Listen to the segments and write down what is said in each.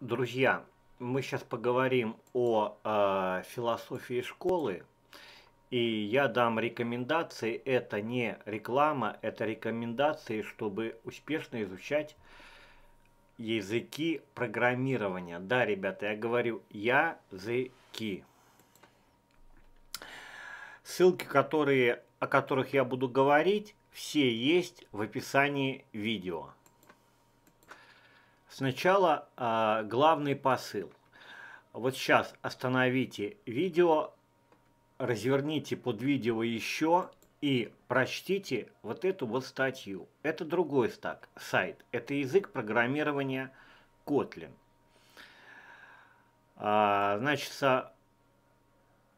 Друзья, мы сейчас поговорим о э, философии школы, и я дам рекомендации. Это не реклама, это рекомендации, чтобы успешно изучать языки программирования. Да, ребята, я говорю языки. Ссылки, которые, о которых я буду говорить, все есть в описании видео. Сначала э, главный посыл. Вот сейчас остановите видео, разверните под видео еще и прочтите вот эту вот статью. Это другой стак, сайт. Это язык программирования Kotlin. А, значит,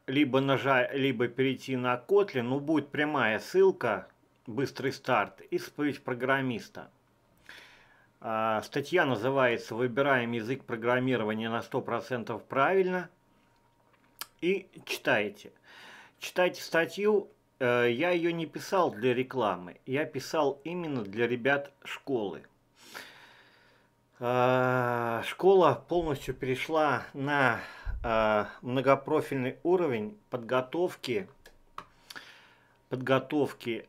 либо, нажать, либо перейти на Kotlin, ну будет прямая ссылка, быстрый старт, исповедь программиста – а, статья называется «Выбираем язык программирования на 100% правильно» и читайте. Читайте статью, э, я ее не писал для рекламы, я писал именно для ребят школы. А, школа полностью перешла на а, многопрофильный уровень подготовки, подготовки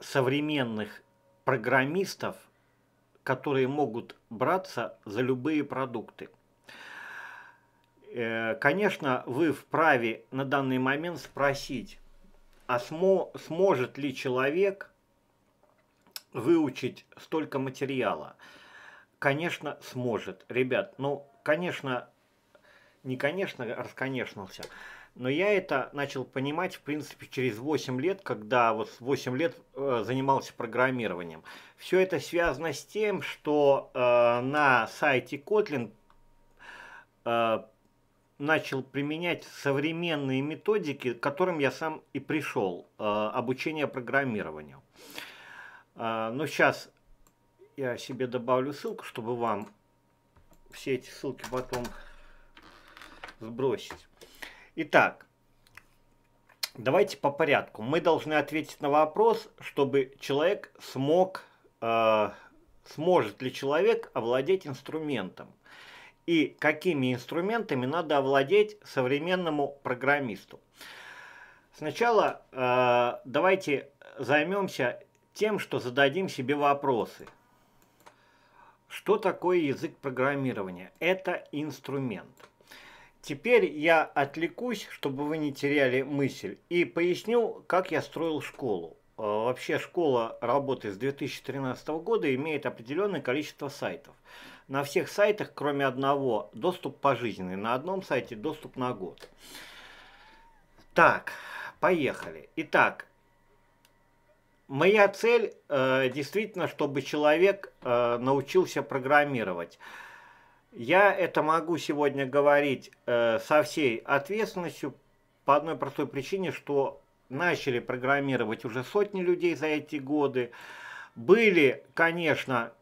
современных программистов которые могут браться за любые продукты. Э, конечно, вы вправе на данный момент спросить, а смо, сможет ли человек выучить столько материала? Конечно, сможет. Ребят, ну, конечно, не конечно, расконечнился. конечно но я это начал понимать, в принципе, через 8 лет, когда вот 8 лет э, занимался программированием. Все это связано с тем, что э, на сайте Kotlin э, начал применять современные методики, к которым я сам и пришел, э, обучение программированию. Э, но сейчас я себе добавлю ссылку, чтобы вам все эти ссылки потом сбросить. Итак, давайте по порядку. Мы должны ответить на вопрос, чтобы человек смог, э, сможет ли человек овладеть инструментом. И какими инструментами надо овладеть современному программисту. Сначала э, давайте займемся тем, что зададим себе вопросы. Что такое язык программирования? Это инструмент. Теперь я отвлекусь, чтобы вы не теряли мысль, и поясню, как я строил школу. Э, вообще школа работы с 2013 года имеет определенное количество сайтов. На всех сайтах, кроме одного, доступ пожизненный. На одном сайте доступ на год. Так, поехали. Итак, моя цель э, действительно, чтобы человек э, научился программировать. Я это могу сегодня говорить э, со всей ответственностью по одной простой причине, что начали программировать уже сотни людей за эти годы. Были, конечно,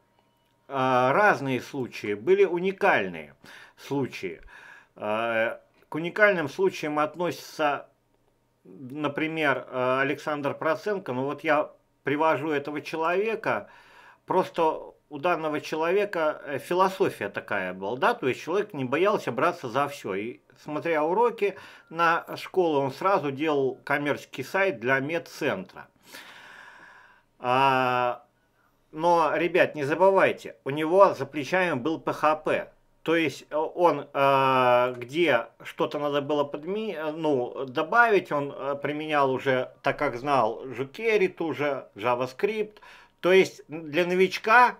э, разные случаи, были уникальные случаи. Э, к уникальным случаям относится, например, э, Александр Проценко. Ну вот я привожу этого человека, просто у данного человека э, философия такая была, да, то есть человек не боялся браться за все. И смотря уроки на школу, он сразу делал коммерческий сайт для медцентра. А, но, ребят, не забывайте, у него за плечами был ПХП. То есть э, он, э, где что-то надо было подми... ну, добавить, он применял уже, так как знал, Жукери, уже JavaScript, то есть для новичка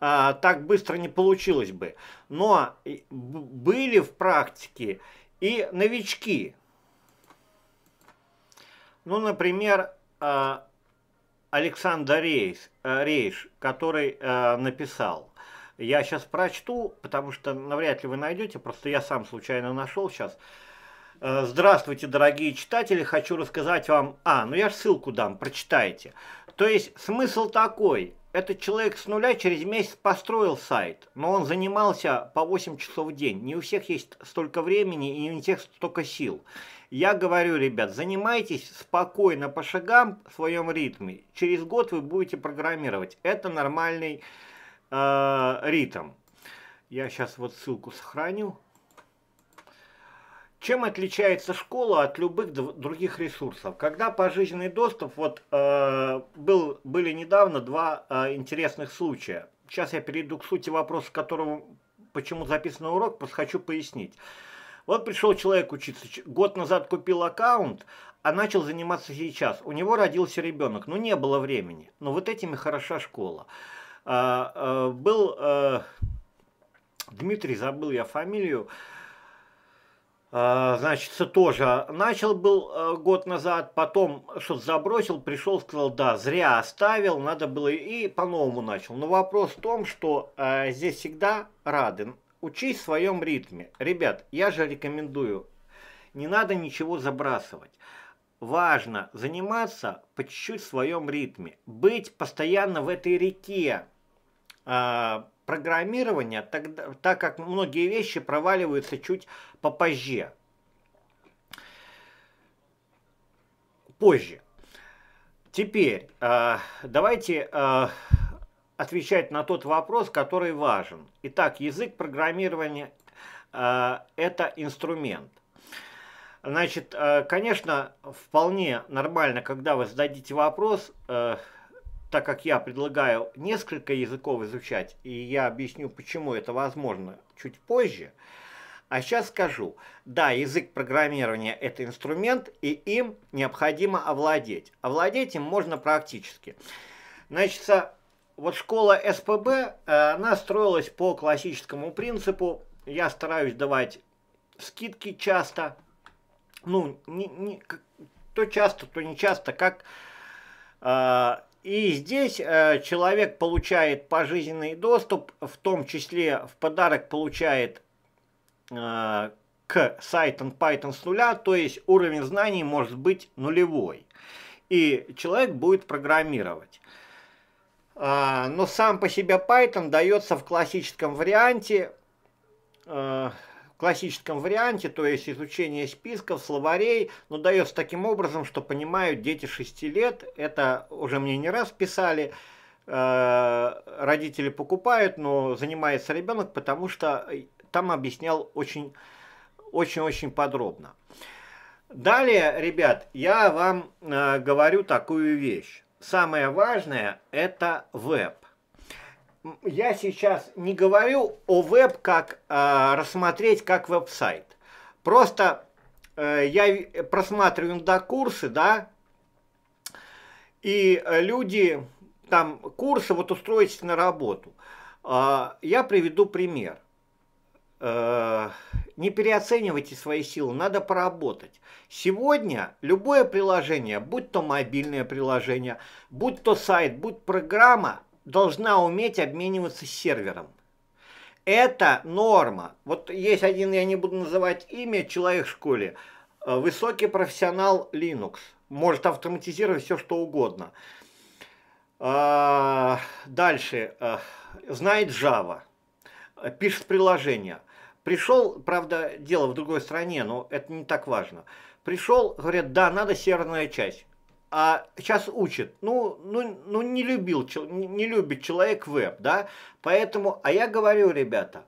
а, так быстро не получилось бы. Но были в практике и новички. Ну, например, а, Александр Рейс, э, Рейш, который э, написал. Я сейчас прочту, потому что навряд ли вы найдете, просто я сам случайно нашел сейчас. Э, здравствуйте, дорогие читатели, хочу рассказать вам... А, ну я ссылку дам, прочитайте. То есть смысл такой – этот человек с нуля через месяц построил сайт, но он занимался по 8 часов в день. Не у всех есть столько времени и не у всех столько сил. Я говорю, ребят, занимайтесь спокойно по шагам в своем ритме. Через год вы будете программировать. Это нормальный э, ритм. Я сейчас вот ссылку сохраню. Чем отличается школа от любых других ресурсов? Когда пожизненный доступ, вот э, был, были недавно два э, интересных случая. Сейчас я перейду к сути вопроса, которого почему записан урок, просто хочу пояснить. Вот пришел человек учиться, год назад купил аккаунт, а начал заниматься сейчас. У него родился ребенок, но ну, не было времени. Но вот этими хороша школа. Э, э, был э, Дмитрий, забыл я фамилию, а, значит, тоже начал был э, год назад, потом что-то забросил, пришел, сказал, да, зря оставил, надо было и по-новому начал. Но вопрос в том, что э, здесь всегда рады. Учись в своем ритме. Ребят, я же рекомендую, не надо ничего забрасывать. Важно заниматься по чуть-чуть в своем ритме, быть постоянно в этой реке, э, программирования, так, так как многие вещи проваливаются чуть попозже. Позже. Теперь э, давайте э, отвечать на тот вопрос, который важен. Итак, язык программирования э, – это инструмент. Значит, э, конечно, вполне нормально, когда вы зададите вопрос э, – так как я предлагаю несколько языков изучать, и я объясню, почему это возможно чуть позже, а сейчас скажу, да, язык программирования – это инструмент, и им необходимо овладеть. Овладеть им можно практически. Значит, вот школа СПБ, э, она строилась по классическому принципу. Я стараюсь давать скидки часто. Ну, не, не, то часто, то не часто, как э, и здесь э, человек получает пожизненный доступ, в том числе в подарок получает э, к сайтам Python с нуля, то есть уровень знаний может быть нулевой. И человек будет программировать. Э, но сам по себе Python дается в классическом варианте э, классическом варианте, то есть изучение списков, словарей, но дается таким образом, что понимают дети 6 лет, это уже мне не раз писали, э, родители покупают, но занимается ребенок, потому что э, там объяснял очень, очень, очень подробно. Далее, ребят, я вам э, говорю такую вещь. Самое важное – это веб я сейчас не говорю о веб, как э, рассмотреть как веб-сайт. Просто э, я просматриваю иногда курсы, да, и э, люди, там, курсы, вот устроитесь на работу. Э, я приведу пример. Э, не переоценивайте свои силы, надо поработать. Сегодня любое приложение, будь то мобильное приложение, будь то сайт, будь программа – должна уметь обмениваться с сервером. Это норма. Вот есть один, я не буду называть имя, человек в школе, э, высокий профессионал Linux, может автоматизировать все, что угодно. Э, дальше, э, знает Java, пишет приложение. Пришел, правда, дело в другой стране, но это не так важно. Пришел, говорят, да, надо серверная часть а сейчас учит. Ну, ну, ну не, любил, не любит человек веб, да? Поэтому, а я говорю, ребята,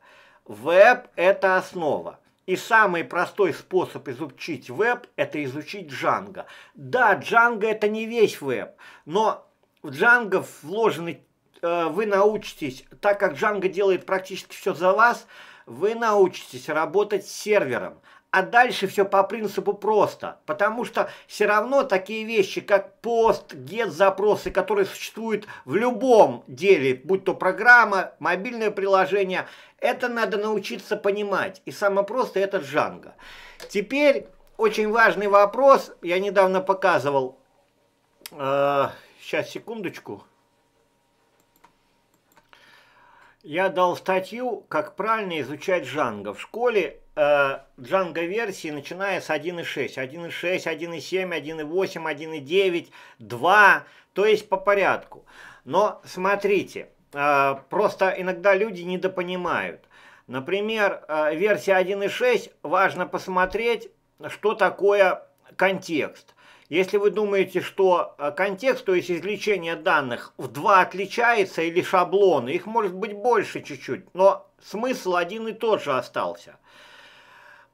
веб – это основа. И самый простой способ изучить веб – это изучить Django. Да, Django – это не весь веб, но в Django вложены, э, вы научитесь, так как Django делает практически все за вас, вы научитесь работать с сервером. А дальше все по принципу просто, потому что все равно такие вещи, как пост, get-запросы, которые существуют в любом деле, будь то программа, мобильное приложение, это надо научиться понимать. И самое простое это Django. Теперь очень важный вопрос, я недавно показывал, э, сейчас секундочку, я дал статью, как правильно изучать Django в школе Django э, версии, начиная с 1.6, 1.6, 1.7, 1.8, 1.9, 2, то есть по порядку. Но смотрите, э, просто иногда люди недопонимают. Например, э, версия 1.6, важно посмотреть, что такое контекст. Если вы думаете, что контекст, то есть извлечение данных, в два отличается или шаблоны, их может быть больше чуть-чуть, но смысл один и тот же остался –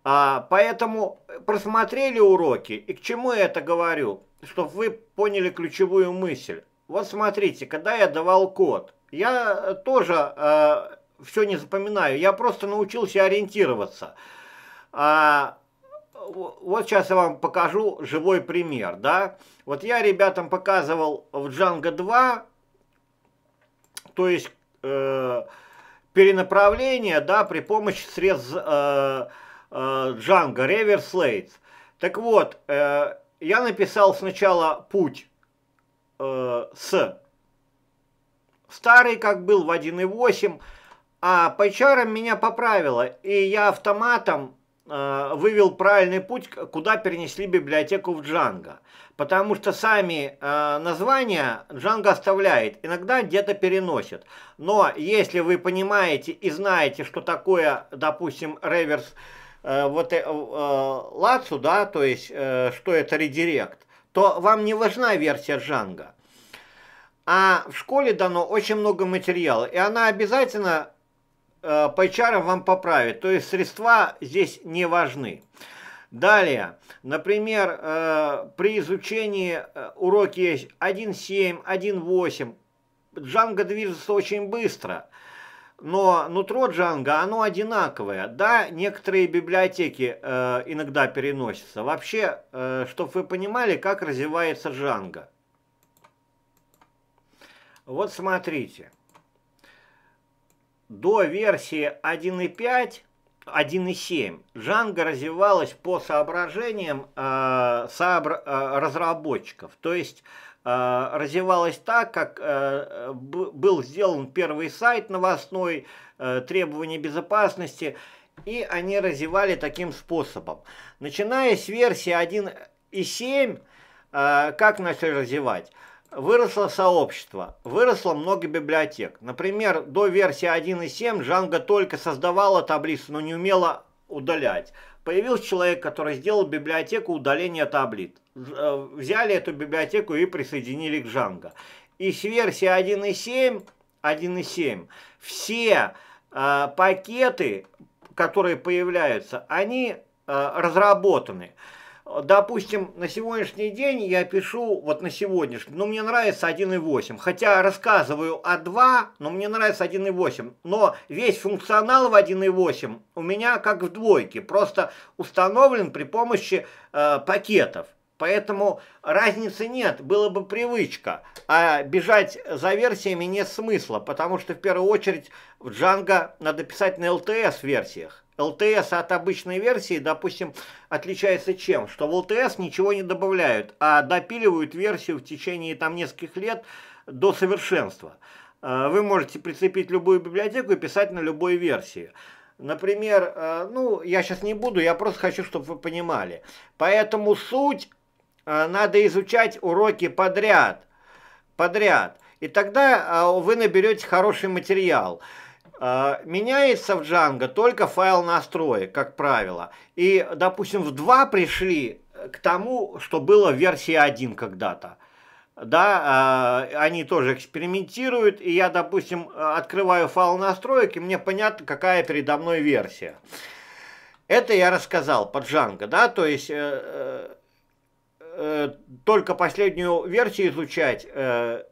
а, поэтому просмотрели уроки, и к чему я это говорю? Чтобы вы поняли ключевую мысль. Вот смотрите, когда я давал код, я тоже э, а, все не запоминаю, я просто научился ориентироваться. А, вот сейчас я вам покажу живой пример, да. Вот я ребятам показывал в Django 2, то есть э, перенаправление, да, при помощи средств... Э, Джанго, Ревер Слейтс. Так вот, э, я написал сначала путь э, с старый, как был в 1.8, а по чарам меня поправило, и я автоматом э, вывел правильный путь, куда перенесли библиотеку в Джанго, Потому что сами э, названия Джанго оставляет, иногда где-то переносит. Но если вы понимаете и знаете, что такое, допустим, реверс Э, вот э, э, лацу, да, то есть, что это редирект, то вам не важна версия Джанга. А в школе дано очень много материала, и она обязательно по HR вам поправит. То есть средства здесь не важны. Далее, например, при изучении уроки есть 1.7, 1.8. Джанга движется очень быстро но нутро Django, оно одинаковое. Да, некоторые библиотеки э, иногда переносятся. Вообще, э, чтобы вы понимали, как развивается Django. Вот смотрите. До версии 1.5, 1.7 Django развивалась по соображениям э, сообра э, разработчиков. То есть Э, развивалась так, как э, был сделан первый сайт новостной, э, требования безопасности, и они развивали таким способом. Начиная с версии 1.7, как начали развивать? Выросло сообщество, выросло много библиотек. Например, до версии 1.7 Джанго только создавала таблицу, но не умела удалять. Появился человек, который сделал библиотеку удаления таблиц Э, взяли эту библиотеку и присоединили к Django. И с версии 1.7, 1.7 все э, пакеты, которые появляются, они э, разработаны. Допустим, на сегодняшний день я пишу, вот на сегодняшний, ну мне нравится 1.8, хотя рассказываю о 2, но мне нравится 1.8, но весь функционал в 1.8 у меня как в двойке, просто установлен при помощи э, пакетов. Поэтому разницы нет, было бы привычка. А бежать за версиями нет смысла, потому что в первую очередь в Django надо писать на LTS-версиях. LTS от обычной версии, допустим, отличается чем? Что в LTS ничего не добавляют, а допиливают версию в течение там нескольких лет до совершенства. Э, вы можете прицепить любую библиотеку и писать на любой версии. Например, э, ну, я сейчас не буду, я просто хочу, чтобы вы понимали. Поэтому суть Э, надо изучать уроки подряд. Подряд. И тогда э, вы наберете хороший материал. Э, меняется в Django только файл настроек, как правило. И, допустим, в 2 пришли к тому, что было в версии 1 когда-то. Да, они тоже экспериментируют, и я, допустим, открываю файл настроек, и мне понятно, какая передо мной версия. Это я рассказал по Django, да, то есть Э, только последнюю версию изучать э,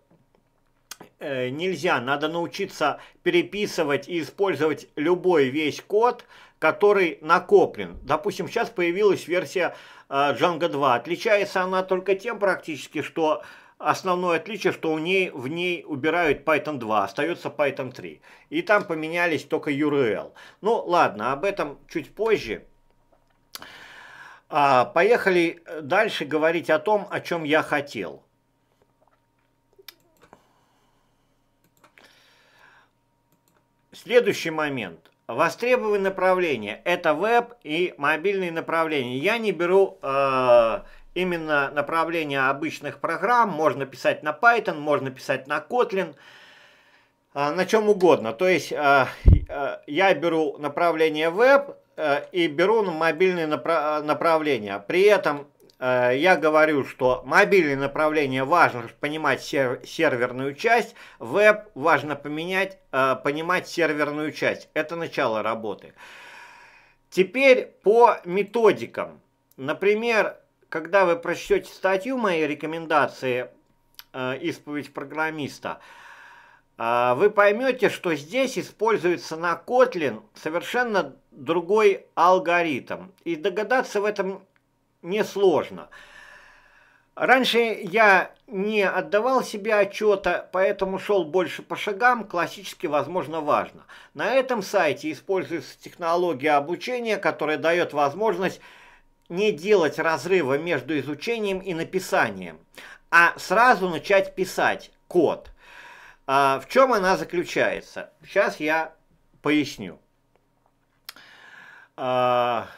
э, нельзя. Надо научиться переписывать и использовать любой весь код, который накоплен. Допустим, сейчас появилась версия Django 2. Отличается она только тем практически, что основное отличие, что у ней, в ней убирают Python 2, остается Python 3. И там поменялись только URL. Ну ладно, об этом чуть позже. А, поехали э, дальше говорить о том, о чем я хотел. Следующий момент. Востребованные направления. Это веб и мобильные направления. Я не беру э, именно направления обычных программ. Можно писать на Python, можно писать на Kotlin, э, на чем угодно. То есть э, э, я беру направление веб, Э, и беру мобильные направления. При этом э, я говорю, что мобильные направления важно понимать серверную часть, веб важно поменять, э, понимать серверную часть. Это начало работы. Теперь по методикам. Например, когда вы прочтете статью моей рекомендации «Исповедь программиста», вы поймете, что здесь используется на Kotlin совершенно другой алгоритм. И догадаться в этом несложно. Раньше я не отдавал себе отчета, поэтому шел больше по шагам, классически, возможно, важно. На этом сайте используется технология обучения, которая дает возможность не делать разрыва между изучением и написанием, а сразу начать писать код. А в чем она заключается? Сейчас я поясню. А,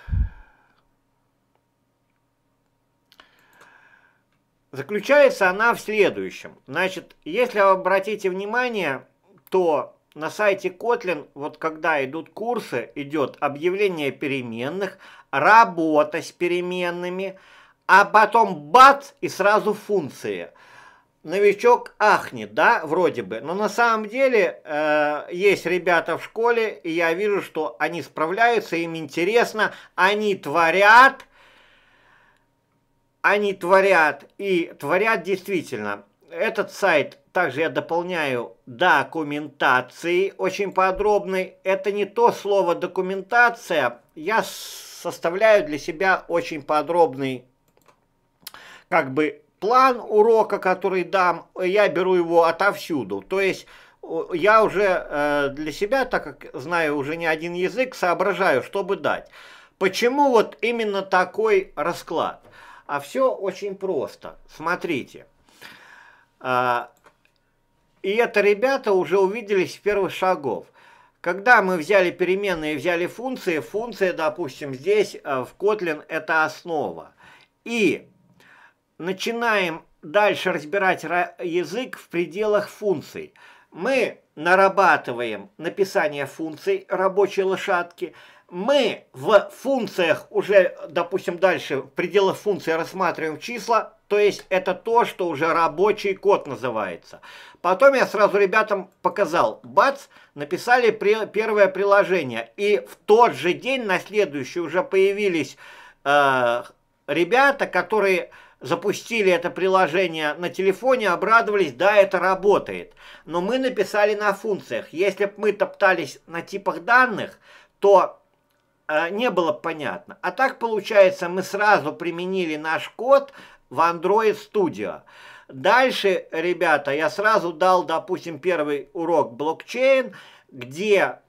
заключается она в следующем. Значит, если вы обратите внимание, то на сайте Kotlin, вот когда идут курсы, идет объявление переменных, работа с переменными, а потом бац и сразу функции – новичок ахнет, да, вроде бы. Но на самом деле э, есть ребята в школе, и я вижу, что они справляются, им интересно, они творят, они творят, и творят действительно. Этот сайт также я дополняю документацией, очень подробной. Это не то слово документация, я составляю для себя очень подробный как бы план урока, который дам, я беру его отовсюду. То есть я уже э, для себя, так как знаю уже не один язык, соображаю, чтобы дать. Почему вот именно такой расклад? А все очень просто. Смотрите. А, и это ребята уже увиделись с первых шагов. Когда мы взяли переменные взяли функции, функция, допустим, здесь э, в Kotlin это основа. И начинаем дальше разбирать язык в пределах функций. Мы нарабатываем написание функций рабочей лошадки. Мы в функциях уже, допустим, дальше в пределах функции рассматриваем числа, то есть это то, что уже рабочий код называется. Потом я сразу ребятам показал, бац, написали при, первое приложение. И в тот же день, на следующий, уже появились э, ребята, которые запустили это приложение на телефоне, обрадовались, да, это работает. Но мы написали на функциях. Если бы мы топтались на типах данных, то э, не было понятно. А так получается, мы сразу применили наш код в Android Studio. Дальше, ребята, я сразу дал, допустим, первый урок блокчейн, где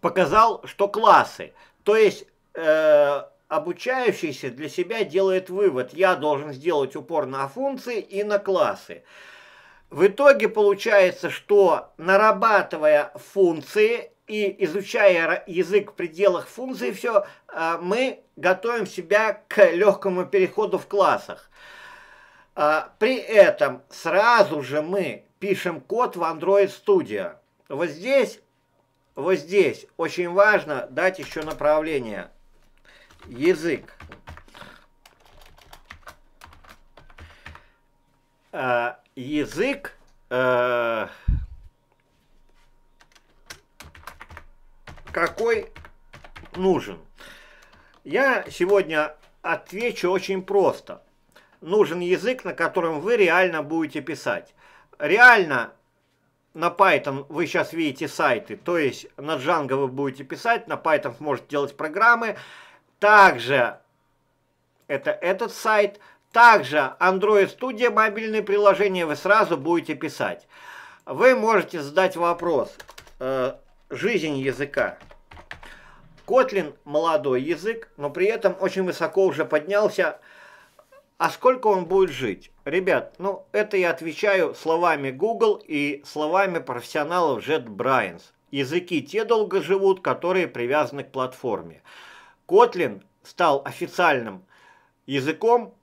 показал, что классы. То есть... Э, обучающийся для себя делает вывод, я должен сделать упор на функции и на классы. В итоге получается, что нарабатывая функции и изучая язык в пределах функций, все, э, мы готовим себя к легкому переходу в классах. Э, при этом сразу же мы пишем код в Android Studio. Вот здесь, вот здесь очень важно дать еще направление – язык. А, язык... А, какой нужен? Я сегодня отвечу очень просто. Нужен язык, на котором вы реально будете писать. Реально на Python вы сейчас видите сайты, то есть на Django вы будете писать, на Python сможете делать программы, также это этот сайт, также Android Studio мобильные приложения вы сразу будете писать. Вы можете задать вопрос э, «Жизнь языка». Kotlin – молодой язык, но при этом очень высоко уже поднялся. А сколько он будет жить? Ребят, ну это я отвечаю словами Google и словами профессионалов JetBrains. Языки те долго живут, которые привязаны к платформе. Котлин стал официальным языком,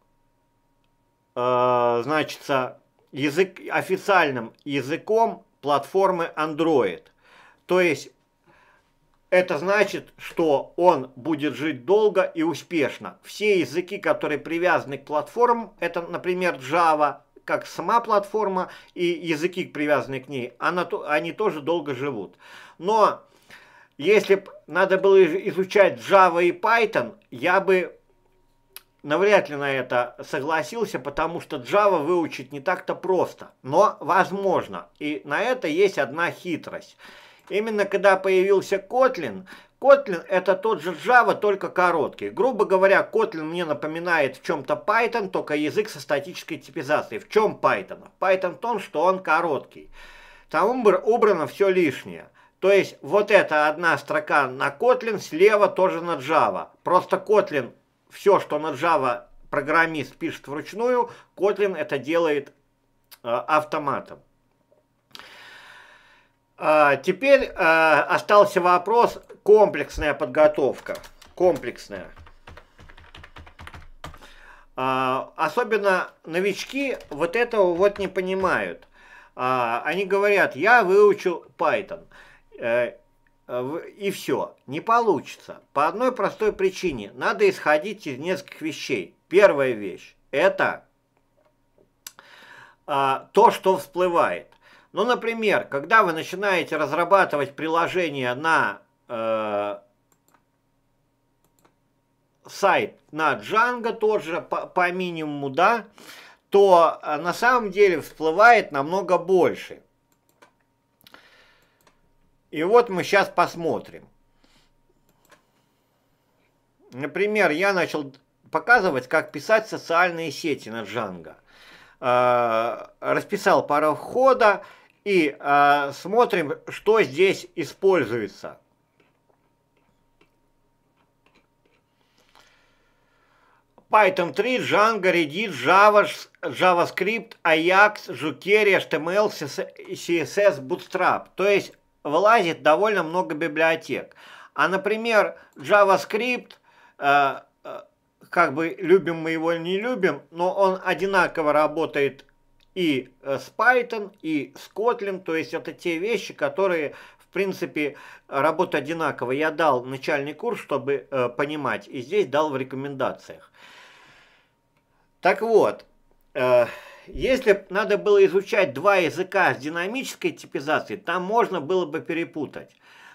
э, значится, язык, официальным языком платформы Android. То есть это значит, что он будет жить долго и успешно. Все языки, которые привязаны к платформам, это, например, Java, как сама платформа, и языки, привязанные к ней, она, они тоже долго живут. Но если бы надо было изучать Java и Python, я бы навряд ли на это согласился, потому что Java выучить не так-то просто, но возможно. И на это есть одна хитрость. Именно когда появился Kotlin, Kotlin это тот же Java, только короткий. Грубо говоря, Kotlin мне напоминает в чем-то Python, только язык со статической типизацией. В чем Python? Python в том, что он короткий. Там убрано все лишнее. То есть вот эта одна строка на Kotlin, слева тоже на Java. Просто Kotlin, все, что на Java программист пишет вручную, Kotlin это делает э, автоматом. Э, теперь э, остался вопрос комплексная подготовка. Комплексная. Э, особенно новички вот этого вот не понимают. Э, они говорят, я выучу Python. Python. Э, э, и все. Не получится. По одной простой причине. Надо исходить из нескольких вещей. Первая вещь – это а, то, что всплывает. Ну, например, когда вы начинаете разрабатывать приложение на э, сайт, на Django тоже по, по минимуму, да, то а, на самом деле всплывает намного больше. И вот мы сейчас посмотрим. Например, я начал показывать, как писать социальные сети на Django. А, расписал пару входа и а, смотрим, что здесь используется. Python 3, Django, Redis, Java, JavaScript, Ajax, jQuery, HTML, CSS, Bootstrap. То есть вылазит довольно много библиотек. А, например, JavaScript, э, э, как бы любим мы его или не любим, но он одинаково работает и с Python, и с Kotlin, то есть это те вещи, которые, в принципе, работают одинаково. Я дал начальный курс, чтобы э, понимать, и здесь дал в рекомендациях. Так вот, э, если надо было изучать два языка с динамической типизацией, там можно было бы перепутать.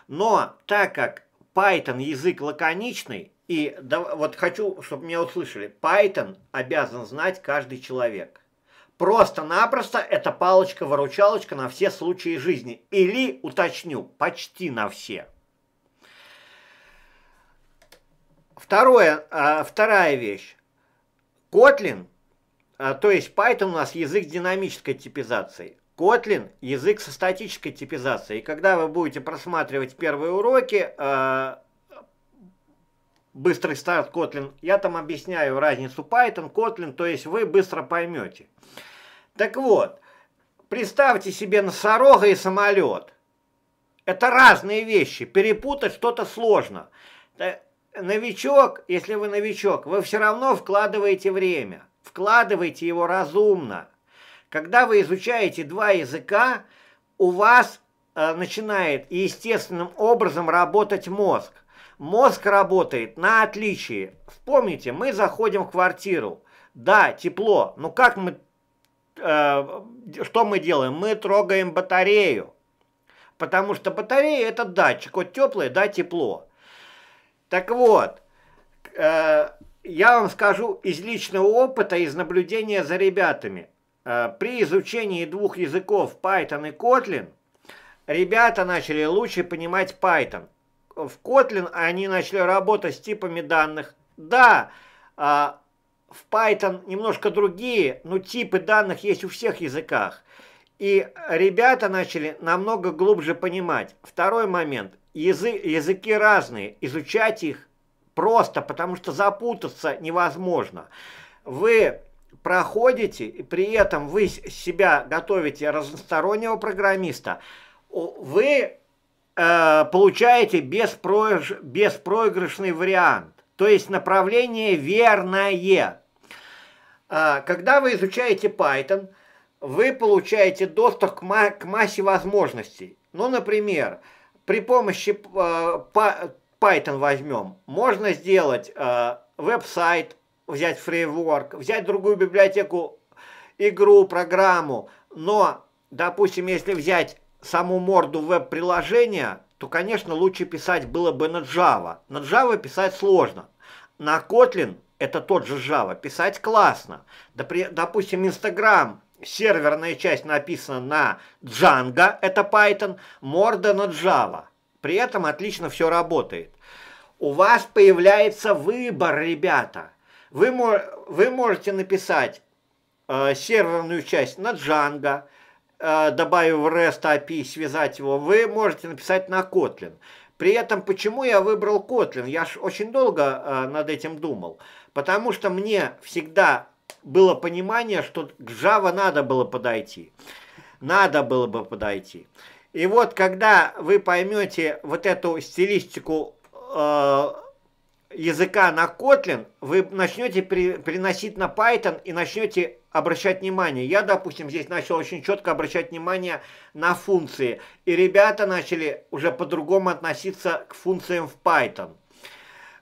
Но так как Python язык лаконичный, и да, вот хочу, чтобы меня услышали, Python обязан знать каждый человек. Просто-напросто это палочка-выручалочка на все случаи жизни. Или, уточню, почти на все. Второе, э, вторая вещь. Kotlin – а, то есть Python у нас язык динамической типизации. Kotlin – язык со статической типизацией. И когда вы будете просматривать первые уроки, э, быстрый старт Kotlin, я там объясняю разницу Python, Kotlin, то есть вы быстро поймете. Так вот, представьте себе носорога и самолет. Это разные вещи, перепутать что-то сложно. Э, новичок, если вы новичок, вы все равно вкладываете время. Вкладывайте его разумно. Когда вы изучаете два языка, у вас э, начинает естественным образом работать мозг. Мозг работает на отличие. Вспомните, мы заходим в квартиру. Да, тепло, но как мы... Э, что мы делаем? Мы трогаем батарею. Потому что батарея это датчик. Вот теплое, да, тепло. Так вот, э, я вам скажу из личного опыта, из наблюдения за ребятами. Э, при изучении двух языков Python и Kotlin, ребята начали лучше понимать Python. В Kotlin они начали работать с типами данных. Да, э, в Python немножко другие, но типы данных есть у всех языках. И ребята начали намного глубже понимать. Второй момент. Язы, языки разные. Изучать их Просто потому что запутаться невозможно. Вы проходите, и при этом вы себя готовите разностороннего программиста, вы э, получаете беспроигрыш, беспроигрышный вариант. То есть направление верное. А, когда вы изучаете Python, вы получаете доступ к, массе возможностей. Ну, например, при помощи э, Python возьмем, можно сделать э, веб-сайт, взять фреймворк, взять другую библиотеку, игру, программу, но, допустим, если взять саму морду веб-приложения, то, конечно, лучше писать было бы на Java. На Java писать сложно. На Kotlin, это тот же Java, писать классно. Допустим, Instagram, серверная часть написана на Django, это Python, морда на Java – при этом отлично все работает. У вас появляется выбор, ребята. Вы, вы можете написать э, серверную часть на Django, э, добавив REST API, связать его. Вы можете написать на Kotlin. При этом, почему я выбрал Kotlin? Я ж очень долго э, над этим думал. Потому что мне всегда было понимание, что к Java надо было подойти. Надо было бы подойти. И вот когда вы поймете вот эту стилистику э, языка на Kotlin, вы начнете при, приносить на Python и начнете обращать внимание. Я, допустим, здесь начал очень четко обращать внимание на функции. И ребята начали уже по-другому относиться к функциям в Python.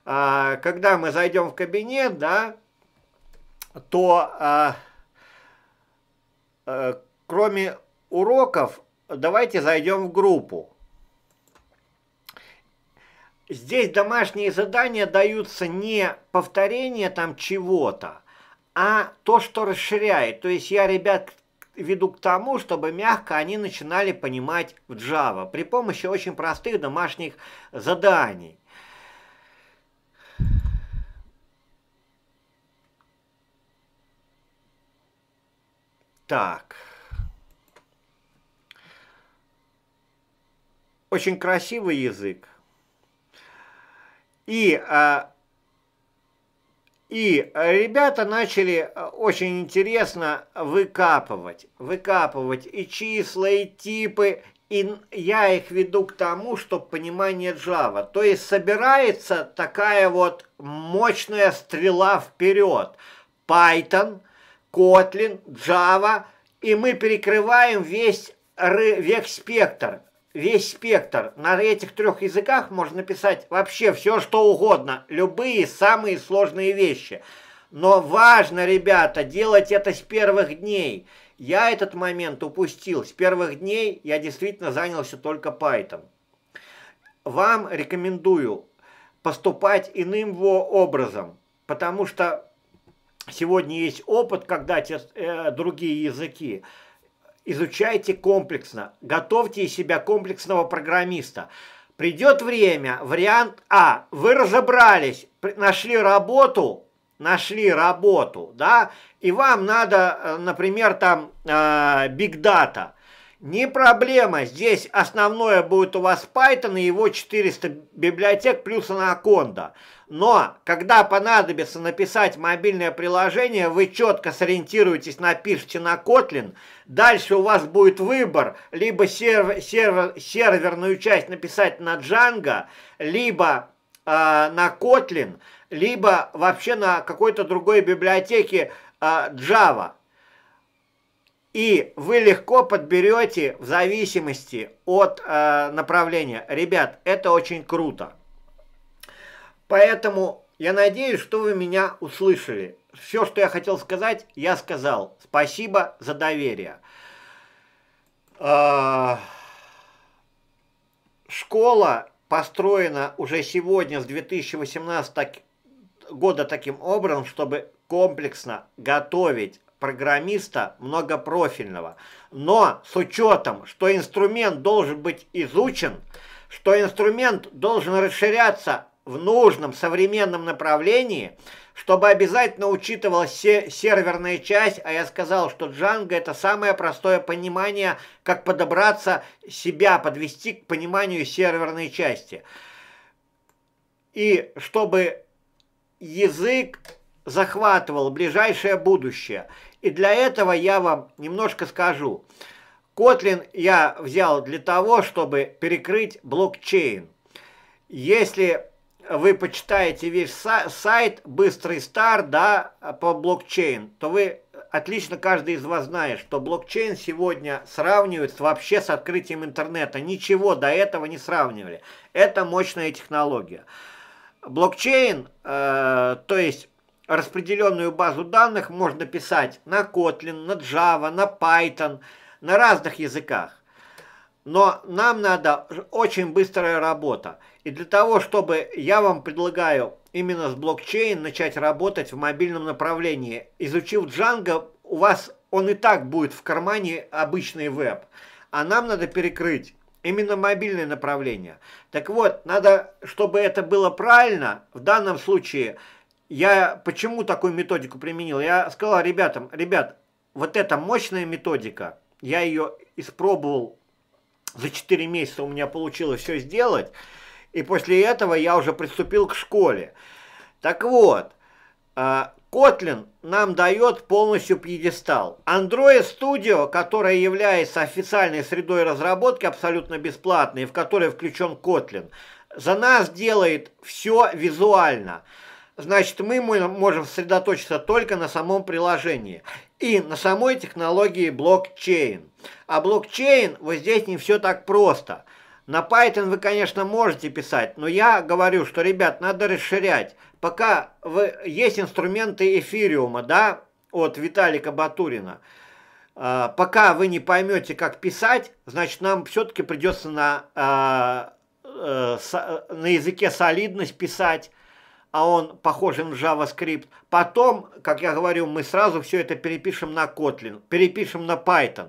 А, когда мы зайдем в кабинет, да, то а, а, кроме уроков давайте зайдем в группу. Здесь домашние задания даются не повторение там чего-то, а то, что расширяет. То есть я, ребят, веду к тому, чтобы мягко они начинали понимать в Java при помощи очень простых домашних заданий. Так. очень красивый язык. И, а, и ребята начали а, очень интересно выкапывать. Выкапывать и числа, и типы. И я их веду к тому, чтобы понимание Java. То есть собирается такая вот мощная стрела вперед. Python, Kotlin, Java. И мы перекрываем весь век спектр весь спектр. На этих трех языках можно писать вообще все, что угодно, любые самые сложные вещи. Но важно, ребята, делать это с первых дней. Я этот момент упустил. С первых дней я действительно занялся только Python. Вам рекомендую поступать иным образом, потому что сегодня есть опыт, когда те, э, другие языки изучайте комплексно, готовьте из себя комплексного программиста. Придет время, вариант А, вы разобрались, нашли работу, нашли работу, да, и вам надо, э, например, там, бигдата. э, не проблема, здесь основное будет у вас Python и его 400 библиотек плюс Anaconda. Но, когда понадобится написать мобильное приложение, вы четко сориентируетесь, напишите на Kotlin. Дальше у вас будет выбор, либо сервер, сервер, серверную часть написать на Django, либо э, на Kotlin, либо вообще на какой-то другой библиотеке э, Java. И вы легко подберете в зависимости от э, направления. Ребят, это очень круто. Поэтому я надеюсь, что вы меня услышали. Все, что я хотел сказать, я сказал. Спасибо за доверие. Э, школа построена уже сегодня с 2018 года таким образом, чтобы комплексно готовить программиста многопрофильного. Но с учетом, что инструмент должен быть изучен, что инструмент должен расширяться в нужном современном направлении, чтобы обязательно учитывалась серверная часть, а я сказал, что Django это самое простое понимание, как подобраться себя, подвести к пониманию серверной части. И чтобы язык захватывал ближайшее будущее. И для этого я вам немножко скажу. Kotlin я взял для того, чтобы перекрыть блокчейн. Если вы почитаете весь сайт «Быстрый старт» да, по блокчейн, то вы отлично каждый из вас знает, что блокчейн сегодня сравнивается вообще с открытием интернета. Ничего до этого не сравнивали. Это мощная технология. Блокчейн, э, то есть Распределенную базу данных можно писать на Kotlin, на Java, на Python, на разных языках. Но нам надо очень быстрая работа. И для того, чтобы я вам предлагаю именно с блокчейн начать работать в мобильном направлении, изучив Django, у вас он и так будет в кармане обычный веб. А нам надо перекрыть именно мобильное направление. Так вот, надо, чтобы это было правильно, в данном случае – я почему такую методику применил? Я сказал ребятам, ребят, вот эта мощная методика, я ее испробовал за 4 месяца, у меня получилось все сделать, и после этого я уже приступил к школе. Так вот, э, Kotlin нам дает полностью пьедестал. Android Studio, которая является официальной средой разработки, абсолютно бесплатной, в которой включен Kotlin, за нас делает все визуально – значит мы можем сосредоточиться только на самом приложении и на самой технологии блокчейн. А блокчейн, вот здесь не все так просто. На Python вы, конечно, можете писать, но я говорю, что, ребят, надо расширять. Пока вы, есть инструменты эфириума, да, от Виталика Батурина. А, пока вы не поймете, как писать, значит, нам все-таки придется на, а, э, на языке солидность писать, а он похож на JavaScript. Потом, как я говорю, мы сразу все это перепишем на Kotlin, перепишем на Python.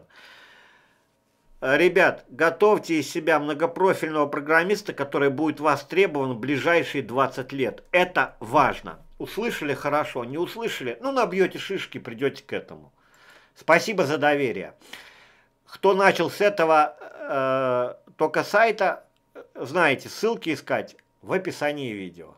Ребят, готовьте из себя многопрофильного программиста, который будет востребован в ближайшие 20 лет. Это важно. Услышали хорошо, не услышали, ну набьете шишки, придете к этому. Спасибо за доверие. Кто начал с этого э, только сайта, э, знаете, ссылки искать в описании видео.